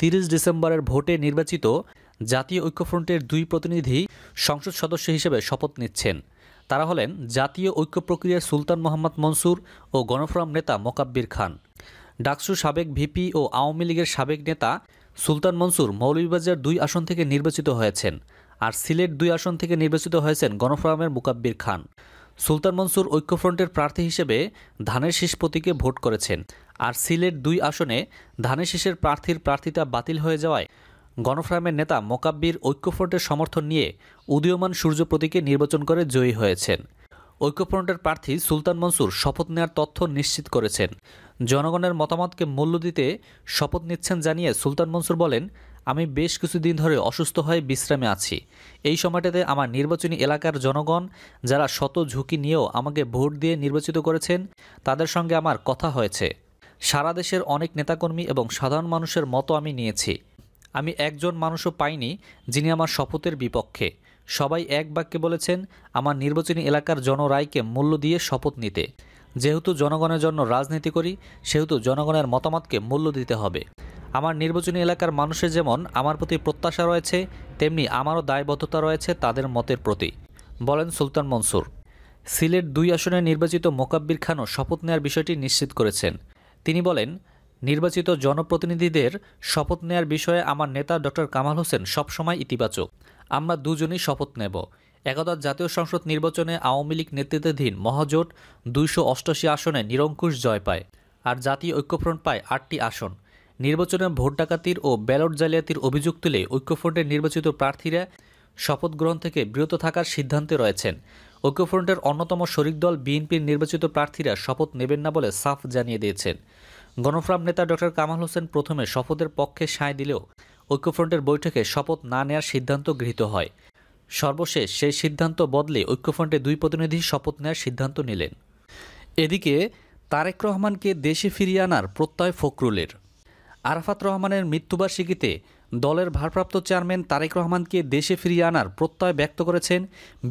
তিরিশ ডিসেম্বরের ভোটে নির্বাচিত জাতীয় ঐক্যফ্রন্টের দুই প্রতিনিধি সংসদ সদস্য হিসেবে শপথ নিচ্ছেন তারা হলেন জাতীয় ঐক্য প্রক্রিয়ার সুলতান মোহাম্মদ মনসুর ও গণফোরাম নেতা মোকাব্বির খান ডাকসু সাবেক ভিপি ও আওয়ামী লীগের সাবেক নেতা সুলতান মনসুর মৌলভীবাজার দুই আসন থেকে নির্বাচিত হয়েছেন আর সিলেট দুই আসন থেকে নির্বাচিত হয়েছেন গণফোরামের মুকাব্বির খান সুলতান মনসুর ঐক্যফ্রন্টের প্রার্থী হিসেবে ধানের শীষ প্রতীকে ভোট করেছেন আর সিলেট দুই আসনে ধানে শীষের প্রার্থীর প্রার্থিতা বাতিল হয়ে যাওয়ায় গণফ্রামের নেতা মোকাব্বির ঐক্যফ্রন্টের সমর্থন নিয়ে উদীয়মান সূর্য প্রতীকে নির্বাচন করে জয়ী হয়েছেন ঐক্যফ্রন্টের প্রার্থী সুলতান মনসুর শপথ নেওয়ার তথ্য নিশ্চিত করেছেন জনগণের মতামতকে মূল্য দিতে শপথ নিচ্ছেন জানিয়ে সুলতান মনসুর বলেন আমি বেশ কিছুদিন ধরে অসুস্থ হয়ে বিশ্রামে আছি এই সময়টাতে আমার নির্বাচনী এলাকার জনগণ যারা শত ঝুঁকি নিয়েও আমাকে ভোট দিয়ে নির্বাচিত করেছেন তাদের সঙ্গে আমার কথা হয়েছে সারা দেশের অনেক নেতাকর্মী এবং সাধারণ মানুষের মতো আমি নিয়েছি আমি একজন মানুষও পাইনি যিনি আমার শপথের বিপক্ষে সবাই এক বাক্যে বলেছেন আমার নির্বাচনী এলাকার জনরায়কে মূল্য দিয়ে শপথ নিতে যেহেতু জনগণের জন্য রাজনীতি করি সেহেতু জনগণের মতামতকে মূল্য দিতে হবে আমার নির্বাচনী এলাকার মানুষের যেমন আমার প্রতি প্রত্যাশা রয়েছে তেমনি আমারও দায়বদ্ধতা রয়েছে তাদের মতের প্রতি বলেন সুলতান মনসুর সিলেট দুই আসনে নির্বাচিত মোকাব্বির খানও শপথ নেওয়ার বিষয়টি নিশ্চিত করেছেন তিনি বলেন নির্বাচিত জনপ্রতিনিধিদের শপথ নেয়ার বিষয়ে আমার নেতা ডক্টর কামাল হোসেন সবসময় ইতিবাচক আমরা দুজনেই শপথ নেব একাদশ জাতীয় সংসদ নির্বাচনে আওয়ামী লীগ নেতৃত্বাধীন মহাজোট দুইশো অষ্টাশি আসনে নিরঙ্কুশ জয় পায় আর জাতীয় ঐক্যফ্রন্ট পায় আটটি আসন নির্বাচনে ভোট ডাকাতির ও ব্যালট জালিয়াতির অভিযোগ তুলে ঐক্যফ্রন্টের নির্বাচিত প্রার্থীরা শপথ গ্রহণ থেকে বিরত থাকার সিদ্ধান্তে রয়েছেন ঐক্যফ্রন্টের অন্যতম শরিক দল বিএনপির নির্বাচিত প্রার্থীরা শপথ নেবেন না বলে সাফ জানিয়ে দিয়েছেন গণফ্রাম নেতা ডক্টর কামাল হোসেন প্রথমে শপথের পক্ষে সায় দিলেও ঐক্যফ্রন্টের বৈঠকে শপথ না নেয়ার সিদ্ধান্ত গৃহীত হয় সর্বশেষ সেই সিদ্ধান্ত বদলে ঐক্যফ্রন্টে দুই প্রতিনিধি শপথ নেয়ার সিদ্ধান্ত নিলেন এদিকে তারেক রহমানকে দেশে ফিরিয়ে আনার প্রত্যয় ফখরুলের আরাফাত রহমানের মৃত্যুবার্ষিকীতে দলের ভারপ্রাপ্ত চেয়ারম্যান তারেক রহমানকে দেশে ফিরিয়ে আনার প্রত্যয় ব্যক্ত করেছেন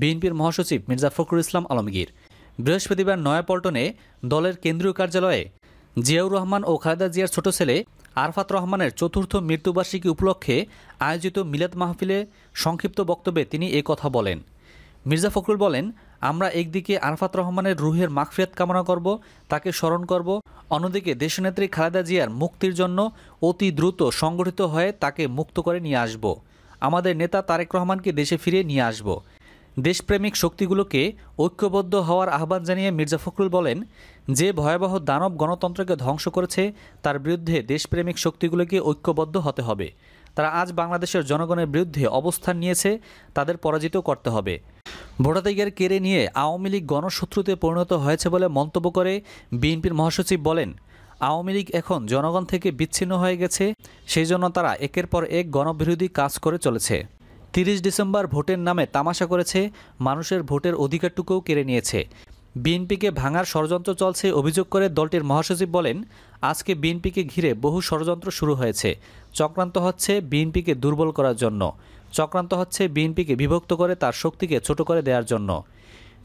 বিএনপির মহাসচিব মির্জা ফখরুল ইসলাম আলমগীর বৃহস্পতিবার নয়াপল্টনে দলের কেন্দ্রীয় কার্যালয়ে জিয়াউর রহমান ও খালেদা জিয়ার ছোট ছেলে আরফাত রহমানের চতুর্থ মৃত্যুবার্ষিকী উপলক্ষে আয়োজিত মিলাদ মাহফিলে সংক্ষিপ্ত বক্তব্যে তিনি এ কথা বলেন মির্জা ফখরুল বলেন আমরা একদিকে আরফাত রহমানের রুহের মাকফিয়াত কামনা করব তাকে স্মরণ করব অন্যদিকে দেশনেত্রী খালেদা জিয়ার মুক্তির জন্য অতি দ্রুত সংগঠিত হয়ে তাকে মুক্ত করে নিয়ে আসব আমাদের নেতা তারেক রহমানকে দেশে ফিরে নিয়ে আসব দেশপ্রেমিক শক্তিগুলোকে ঐক্যবদ্ধ হওয়ার আহ্বান জানিয়ে মির্জা ফখরুল বলেন যে ভয়াবহ দানব গণতন্ত্রকে ধ্বংস করেছে তার বিরুদ্ধে দেশপ্রেমিক শক্তিগুলোকে ঐক্যবদ্ধ হতে হবে তারা আজ বাংলাদেশের জনগণের বিরুদ্ধে অবস্থান নিয়েছে তাদের পরাজিত করতে হবে ভোটাধিকার কেড়ে নিয়ে আওয়ামী লীগ গণশত্রুতে পরিণত হয়েছে বলে মন্তব্য করে বিএনপির মহাসচিব বলেন আওয়ামী লীগ এখন জনগণ থেকে বিচ্ছিন্ন হয়ে গেছে সেই জন্য তারা একের পর এক গণবিরোধী কাজ করে চলেছে তিরিশ ডিসেম্বর ভোটের নামে তামাশা করেছে মানুষের ভোটের অধিকারটুকুও কেড়ে নিয়েছে বিএনপিকে ভাঙার ষড়যন্ত্র চলছে অভিযোগ করে দলটির মহাসচিব বলেন আজকে বিএনপিকে ঘিরে বহু ষড়যন্ত্র শুরু হয়েছে চক্রান্ত হচ্ছে বিএনপিকে দুর্বল করার জন্য চক্রান্ত হচ্ছে বিএনপিকে বিভক্ত করে তার শক্তিকে ছোট করে দেওয়ার জন্য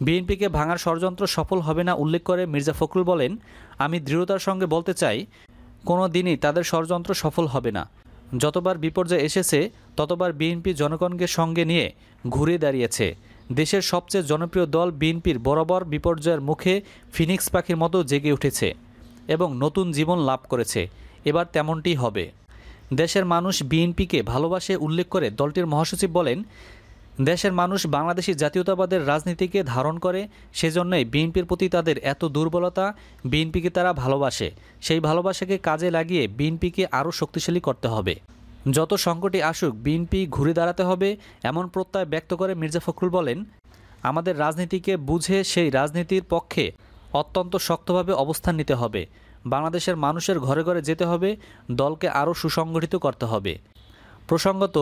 বিএনপিকে ভাঙার ষড়যন্ত্র সফল হবে না উল্লেখ করে মির্জা ফখরুল বলেন আমি দৃঢ়তার সঙ্গে বলতে চাই কোনো দিনই তাদের ষড়যন্ত্র সফল হবে না যতবার বিপর্যয় এসেছে ততবার বিএনপি জনগণকে সঙ্গে নিয়ে ঘুরে দাঁড়িয়েছে দেশের সবচেয়ে জনপ্রিয় দল বিএনপির বরাবর বিপর্যয়ের মুখে ফিনিক্স পাখির মতো জেগে উঠেছে এবং নতুন জীবন লাভ করেছে এবার তেমনটি হবে দেশের মানুষ বিএনপিকে ভালোবাসে উল্লেখ করে দলটির মহাসচিব বলেন দেশের মানুষ বাংলাদেশি জাতীয়তাবাদের রাজনীতিকে ধারণ করে সেজন্যই বিএনপির প্রতি তাদের এত দুর্বলতা বিএনপিকে তারা ভালোবাসে সেই ভালোবাসাকে কাজে লাগিয়ে বিএনপিকে আরও শক্তিশালী করতে হবে যত সংকটই আসুক বিএনপি ঘুরে দাঁড়াতে হবে এমন প্রত্যয় ব্যক্ত করে মির্জা ফখরুল বলেন আমাদের রাজনীতিকে বুঝে সেই রাজনীতির পক্ষে অত্যন্ত শক্তভাবে অবস্থান নিতে হবে বাংলাদেশের মানুষের ঘরে ঘরে যেতে হবে দলকে আরও সুসংগঠিত করতে হবে প্রসঙ্গত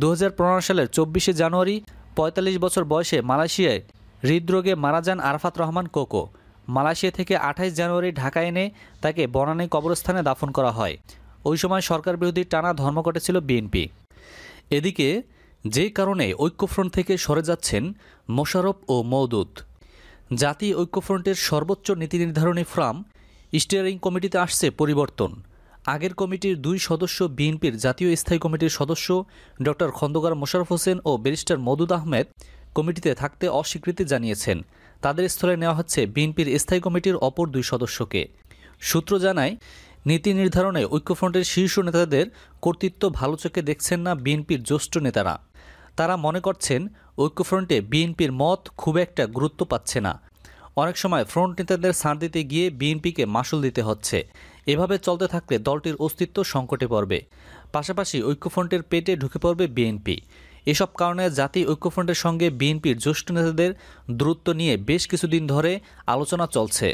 দু হাজার সালের চব্বিশে জানুয়ারি ৪৫ বছর বয়সে মালয়েশিয়ায় হৃদরোগে মারা যান আরফাত রহমান কোকো মালয়েশিয়া থেকে আঠাইশ জানুয়ারি ঢাকা এনে তাকে বনানী কবরস্থানে দাফন করা হয় ওই সময় সরকার বিরোধী টানা ধর্মঘটে ছিল বিএনপি এদিকে যে কারণে ঐক্যফ্রন্ট থেকে সরে যাচ্ছেন মোশারফ ও মৌদুদ জাতি ঐক্যফ্রন্টের সর্বোচ্চ নীতি নির্ধারণী ফ্রাম স্টিয়ারিং কমিটিতে আসছে পরিবর্তন আগের কমিটির দুই সদস্য বিএনপির জাতীয় স্থায়ী কমিটির সদস্য ড খন্দকার মোশারফ হোসেন ও ব্যারিস্টার মদুদ আহমেদ কমিটিতে থাকতে অস্বীকৃতি জানিয়েছেন তাদের স্থলে নেওয়া হচ্ছে বিএনপির স্থায়ী কমিটির অপর দুই সদস্যকে সূত্র জানায় নীতি নির্ধারণে ঐক্যফ্রন্টের শীর্ষ নেতাদের কর্তৃত্ব ভালো চোখে দেখছেন না বিএনপির জ্যেষ্ঠ নেতারা তারা মনে করছেন ঐক্যফ্রন্টে বিএনপির মত খুব একটা গুরুত্ব পাচ্ছে না অনেক সময় ফ্রন্ট নেতাদের ছাড় দিতে গিয়ে বিএনপিকে মাসুল দিতে হচ্ছে এভাবে চলতে থাকলে দলটির অস্তিত্ব সংকটে পড়বে পাশাপাশি ঐক্যফ্রন্টের পেটে ঢুকে পড়বে বিএনপি এসব কারণে জাতি ঐক্যফ্রন্টের সঙ্গে বিএনপির জ্যেষ্ঠ নেতাদের দূরত্ব নিয়ে বেশ কিছুদিন ধরে আলোচনা চলছে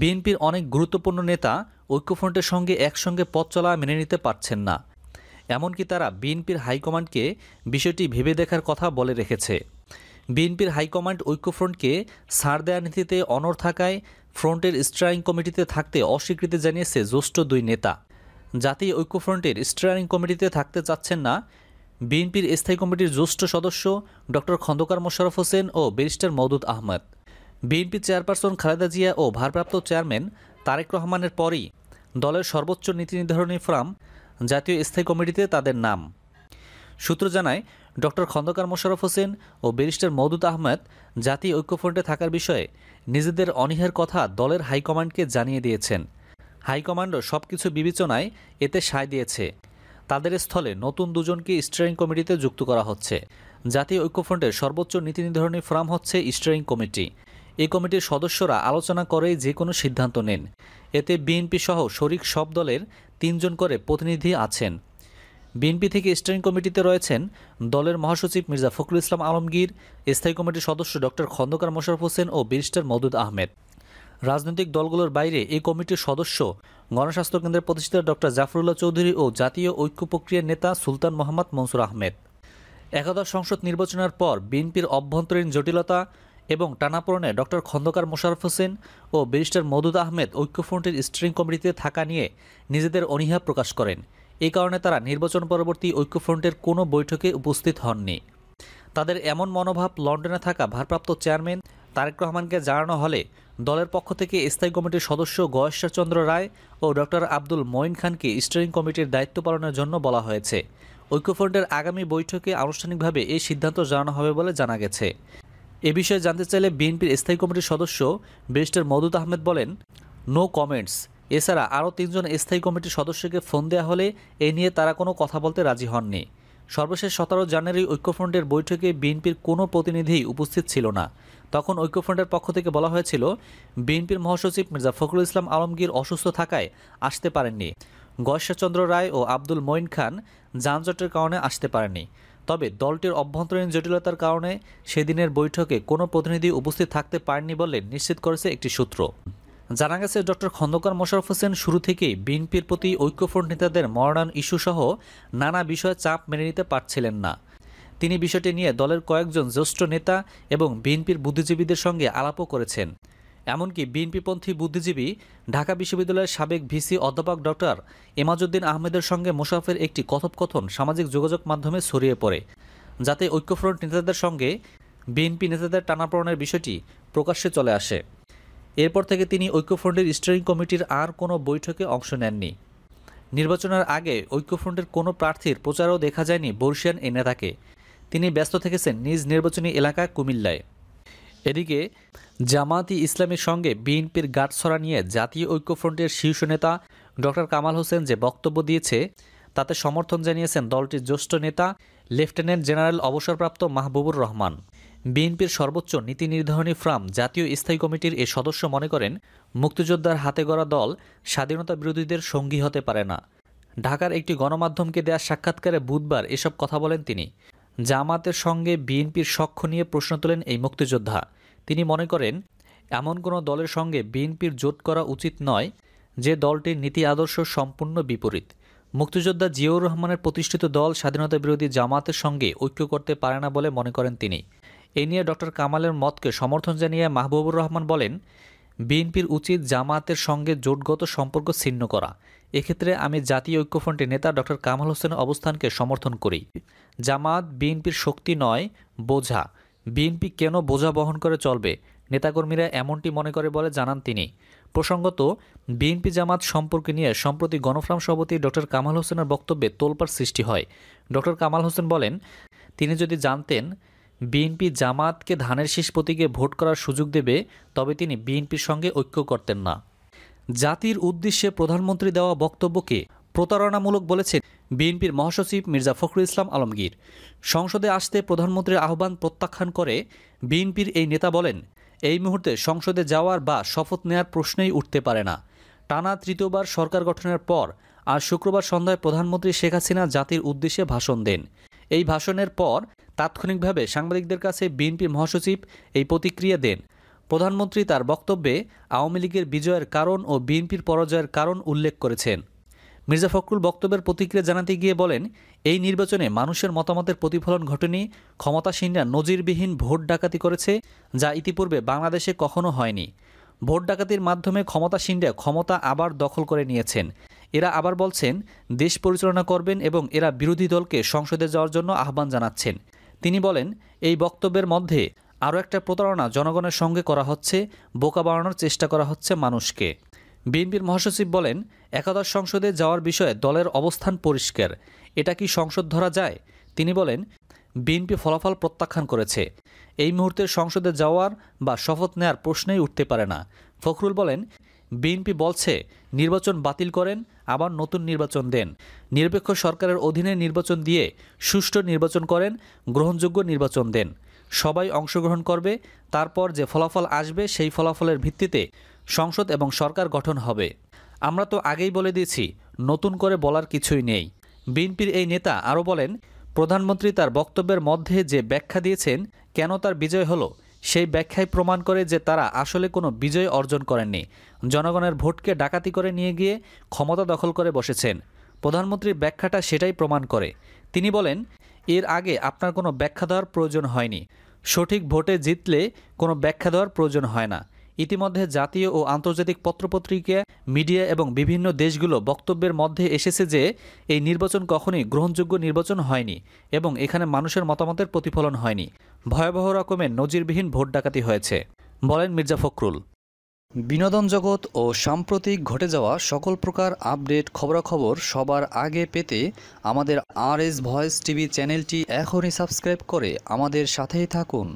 বিএনপির অনেক গুরুত্বপূর্ণ নেতা ঐক্যফ্রন্টের সঙ্গে একসঙ্গে পথ চলা মেনে নিতে পারছেন না এমনকি তারা বিএনপির হাইকমান্ডকে বিষয়টি ভেবে দেখার কথা বলে রেখেছে বিএনপির হাইকমান্ড ঐক্যফ্রন্টকে সার দেওয়ার নীতিতে অনর থাকায় ফ্রন্টের স্ট্রাইং কমিটিতে থাকতে অস্বীকৃতি জানিয়েছে জ্যেষ্ঠ দুই নেতা জাতীয় ঐক্যফ্রন্টের স্টিয়ারিং কমিটিতে থাকতে চাচ্ছেন না বিএনপির স্থায়ী কমিটির জ্যেষ্ঠ সদস্য ডক্টর খন্দকার মোশারফ হোসেন ও ব্যারিস্টার মওদুদ আহমদ বিএনপি চেয়ারপারসন খালেদা জিয়া ও ভারপ্রাপ্ত চেয়ারম্যান তারেক রহমানের পরই দলের সর্বোচ্চ নীতি নির্ধারণী ফোরাম জাতীয় স্থায়ী কমিটিতে তাদের নাম সূত্র জানায় ডক্টর খন্দকার মোশারফ হোসেন ও ব্যারিস্টার মওদুদ আহমেদ জাতীয় ঐক্যফ্রন্টে থাকার বিষয়ে নিজেদের অনিহের কথা দলের হাইকমান্ডকে জানিয়ে দিয়েছেন হাইকমান্ডও সব কিছু বিবেচনায় এতে সায় দিয়েছে তাদের স্থলে নতুন দুজনকে স্টিয়ারিং কমিটিতে যুক্ত করা হচ্ছে জাতীয় ঐক্যফ্রন্টের সর্বোচ্চ নীতি নির্ধারণী ফোরাম হচ্ছে স্টিয়ারিং কমিটি এই কমিটির সদস্যরা আলোচনা করে যে কোনো সিদ্ধান্ত নেন এতে বিএনপি সহ শরিক সব দলের তিনজন করে প্রতিনিধি আছেন বিএনপি থেকে স্টিয়ারিং কমিটিতে রয়েছেন দলের মহাসচিব মির্জা ফখরুল ইসলাম আলমগীর স্থায়ী কমিটির সদস্য ডক্টর খন্দকার মোশারফ হোসেন ও ব্যারিস্টার মদুদ আহমেদ রাজনৈতিক দলগুলোর বাইরে এই কমিটির সদস্য গণস্বাস্থ্য কেন্দ্রের প্রতিষ্ঠিত ডক্টর জাফরুল্লাহ চৌধুরী ও জাতীয় ঐক্য প্রক্রিয়ার নেতা সুলতান মোহাম্মদ মনসুর আহমেদ একাদশ সংসদ নির্বাচনের পর বিএনপির অভ্যন্তরীণ জটিলতা এবং টানাপোড়নে ডক্টর খন্দকার মোশারফ হোসেন ও ব্যারিস্টার মদুদ আহমেদ ঐক্যফ্রন্টের স্টিয়ারিং কমিটিতে থাকা নিয়ে নিজেদের অনীহা প্রকাশ করেন এ কারণে তারা নির্বাচন পরবর্তী ঐক্যফ্রন্টের কোনো বৈঠকে উপস্থিত হননি তাদের এমন মনোভাব লন্ডনে থাকা ভারপ্রাপ্ত চেয়ারম্যান তারেক রহমানকে জানানো হলে দলের পক্ষ থেকে স্থায়ী কমিটির সদস্য গয়েশ্বরচন্দ্র রায় ও ডক্টর আব্দুল মঈন খানকে স্টিয়ারিং কমিটির দায়িত্ব পালনের জন্য বলা হয়েছে ঐক্যফ্রন্টের আগামী বৈঠকে আনুষ্ঠানিকভাবে এই সিদ্ধান্ত জানানো হবে বলে জানা গেছে এ বিষয়ে জানতে চাইলে বিএনপির স্থায়ী কমিটির সদস্য ব্যারিস্টার মদুদ আহমেদ বলেন নো কমেন্টস এছাড়া আরও তিনজন স্থায়ী কমিটির সদস্যকে ফোন দেয়া হলে এ নিয়ে তারা কোনো কথা বলতে রাজি হননি সর্বশেষ সতেরো জানুয়ারি ঐক্যফ্রন্টের বৈঠকে বিএনপির কোনো প্রতিনিধিই উপস্থিত ছিল না তখন ঐক্যফ্রন্টের পক্ষ থেকে বলা হয়েছিল বিএনপির মহাসচিব মির্জা ফখরুল ইসলাম আলমগীর অসুস্থ থাকায় আসতে পারেননি গয়েশ্বরচন্দ্র রায় ও আব্দুল মঈন খান যানজটের কারণে আসতে পারেননি তবে দলটির অভ্যন্তরীণ জটিলতার কারণে সেদিনের বৈঠকে কোনো প্রতিনিধি উপস্থিত থাকতে পারেননি বলে নিশ্চিত করেছে একটি সূত্র জানা গেছে ডক্টর খন্দকার মোশারফ হোসেন শুরু থেকেই বিএনপির প্রতি ঐক্যফ্রন্ট নেতাদের ইস্যু ইস্যুসহ নানা বিষয়ে চাপ মেনে নিতে পারছিলেন না তিনি বিষয়টি নিয়ে দলের কয়েকজন জ্যেষ্ঠ নেতা এবং বিএনপির বুদ্ধিজীবীদের সঙ্গে আলাপও করেছেন এমনকি বিএনপিপন্থী বুদ্ধিজীবী ঢাকা বিশ্ববিদ্যালয়ের সাবেক ভিসি অধ্যাপক ডক্টর এমাজউদ্দিন আহমেদের সঙ্গে মোশাফের একটি কথোপকথন সামাজিক যোগাযোগ মাধ্যমে ছড়িয়ে পড়ে যাতে ঐক্যফ্রন্ট নেতাদের সঙ্গে বিএনপি নেতাদের টানাপড়নের বিষয়টি প্রকাশ্যে চলে আসে এরপর থেকে তিনি ঐক্যফ্রন্টের স্টিয়ারিং কমিটির আর কোনো বৈঠকে অংশ নেননি নির্বাচনের আগে ঐক্যফ্রন্টের কোনো প্রার্থীর প্রচারও দেখা যায়নি বর্ষিয়ান এই নেতাকে তিনি ব্যস্ত থেকেছেন নিজ নির্বাচনী এলাকা কুমিল্লায় এদিকে জামাতি ইসলামের সঙ্গে বিএনপির গাঁটছড়া নিয়ে জাতীয় ঐক্যফ্রন্টের শীর্ষ নেতা ডক্টর কামাল হোসেন যে বক্তব্য দিয়েছে তাতে সমর্থন জানিয়েছেন দলটির জ্যেষ্ঠ নেতা লেফটেন্যান্ট জেনারেল অবসরপ্রাপ্ত মাহবুবুর রহমান বিএনপির সর্বোচ্চ নীতি নির্ধারণী ফ্রাম জাতীয় স্থায়ী কমিটির এ সদস্য মনে করেন মুক্তিযোদ্ধার হাতে গড়া দল স্বাধীনতা বিরোধীদের সঙ্গী হতে পারে না ঢাকার একটি গণমাধ্যমকে দেয়া সাক্ষাৎকারে বুধবার এসব কথা বলেন তিনি জামাতের সঙ্গে বিএনপির সক্ষ নিয়ে প্রশ্ন তোলেন এই মুক্তিযোদ্ধা তিনি মনে করেন এমন কোনো দলের সঙ্গে বিএনপির জোট করা উচিত নয় যে দলটির নীতি আদর্শ সম্পূর্ণ বিপরীত মুক্তিযোদ্ধা জিয়াউর রহমানের প্রতিষ্ঠিত দল স্বাধীনতা বিরোধী জামাতের সঙ্গে ঐক্য করতে পারে না বলে মনে করেন তিনি এ নিয়ে ডক্টর কামালের মতকে সমর্থন জানিয়ে মাহবুবুর রহমান বলেন বিএনপির উচিত জামাতের সঙ্গে জোটগত সম্পর্ক ছিন্ন করা এক্ষেত্রে আমি জাতীয় ঐক্যফ্রন্টের নেতা ডক্টর কামাল হোসেনের অবস্থানকে সমর্থন করি জামাত বিএনপির শক্তি নয় বোঝা বিএনপি কেন বোঝা বহন করে চলবে নেতাকর্মীরা এমনটি মনে করে বলে জানান তিনি প্রসঙ্গত বিএনপি জামাত সম্পর্কে নিয়ে সম্প্রতি গণফ্রাম সভাপতি ডক্টর কামাল হোসেনের বক্তব্যে তোলপার সৃষ্টি হয় ডক্টর কামাল হোসেন বলেন তিনি যদি জানতেন বিএনপি জামাতকে ধানের শীষ প্রতীকে ভোট করার সুযোগ দেবে তবে তিনি বিএনপির সঙ্গে ঐক্য করতেন না জাতির উদ্দেশ্যে প্রধানমন্ত্রী দেওয়া বক্তব্যকে প্রতারণামূলক বলেছেন বিএনপির মহাসচিব মির্জা ফখরুল ইসলাম আলমগীর সংসদে আসতে প্রধানমন্ত্রীর আহ্বান প্রত্যাখ্যান করে বিএনপির এই নেতা বলেন এই মুহূর্তে সংসদে যাওয়ার বা শপথ নেয়ার প্রশ্নেই উঠতে পারে না টানা তৃতীয়বার সরকার গঠনের পর আর শুক্রবার সন্ধ্যায় প্রধানমন্ত্রী শেখ হাসিনা জাতির উদ্দেশ্যে ভাষণ দেন এই ভাষণের পর তাৎক্ষণিকভাবে সাংবাদিকদের কাছে বিএনপির মহাসচিব এই প্রতিক্রিয়া দেন প্রধানমন্ত্রী তার বক্তব্যে আওয়ামী লীগের বিজয়ের কারণ ও বিএনপির পরাজয়ের কারণ উল্লেখ করেছেন মির্জা ফখরুল বক্তব্যের প্রতিক্রিয়া জানাতে গিয়ে বলেন এই নির্বাচনে মানুষের মতামতের প্রতিফলন ঘটেনি ক্ষমতাসীনরা নজিরবিহীন ভোট ডাকাতি করেছে যা ইতিপূর্বে বাংলাদেশে কখনো হয়নি ভোট ডাকাতির মাধ্যমে ক্ষমতাসীনরা ক্ষমতা আবার দখল করে নিয়েছেন এরা আবার বলছেন দেশ পরিচালনা করবেন এবং এরা বিরোধী দলকে সংসদে যাওয়ার জন্য আহ্বান জানাচ্ছেন তিনি বলেন এই বক্তব্যের মধ্যে আরও একটা প্রতারণা জনগণের সঙ্গে করা হচ্ছে বোকা বাড়ানোর চেষ্টা করা হচ্ছে মানুষকে বিএনপির মহাসচিব বলেন একাদশ সংসদে যাওয়ার বিষয়ে দলের অবস্থান পরিষ্কার এটা কি সংসদ ধরা যায় তিনি বলেন বিএনপি ফলাফল প্রত্যাখ্যান করেছে এই মুহূর্তে সংসদে যাওয়ার বা শপথ নেয়ার প্রশ্নেই উঠতে পারে না ফখরুল বলেন বিএনপি বলছে নির্বাচন বাতিল করেন আবার নতুন নির্বাচন দেন নিরপেক্ষ সরকারের অধীনে নির্বাচন দিয়ে সুষ্ঠু নির্বাচন করেন গ্রহণযোগ্য নির্বাচন দেন সবাই অংশগ্রহণ করবে তারপর যে ফলাফল আসবে সেই ফলাফলের ভিত্তিতে সংসদ এবং সরকার গঠন হবে আমরা তো আগেই বলে দিয়েছি নতুন করে বলার কিছুই নেই বিএনপির এই নেতা আরও বলেন প্রধানমন্ত্রী তার বক্তব্যের মধ্যে যে ব্যাখ্যা দিয়েছেন কেন তার বিজয় হলো সেই ব্যাখ্যায় প্রমাণ করে যে তারা আসলে কোনো বিজয় অর্জন করেননি জনগণের ভোটকে ডাকাতি করে নিয়ে গিয়ে ক্ষমতা দখল করে বসেছেন প্রধানমন্ত্রীর ব্যাখ্যাটা সেটাই প্রমাণ করে তিনি বলেন এর আগে আপনার কোনো ব্যাখ্যা দেওয়ার প্রয়োজন হয়নি সঠিক ভোটে জিতলে কোনো ব্যাখ্যা দেওয়ার প্রয়োজন হয় না ইতিমধ্যে জাতীয় ও আন্তর্জাতিক পত্রপত্রিকা মিডিয়া এবং বিভিন্ন দেশগুলো বক্তব্যের মধ্যে এসেছে যে এই নির্বাচন কখনই গ্রহণযোগ্য নির্বাচন হয়নি এবং এখানে মানুষের মতামতের প্রতিফলন হয়নি ভয়াবহ রকমের নজিরবিহীন ভোট ডাকাতি হয়েছে বলেন মির্জা ফখরুল বিনোদন জগৎ ও সাম্প্রতিক ঘটে যাওয়া সকল প্রকার আপডেট খবরাখবর সবার আগে পেতে আমাদের আর এস ভয়েস টিভি চ্যানেলটি এখনই সাবস্ক্রাইব করে আমাদের সাথেই থাকুন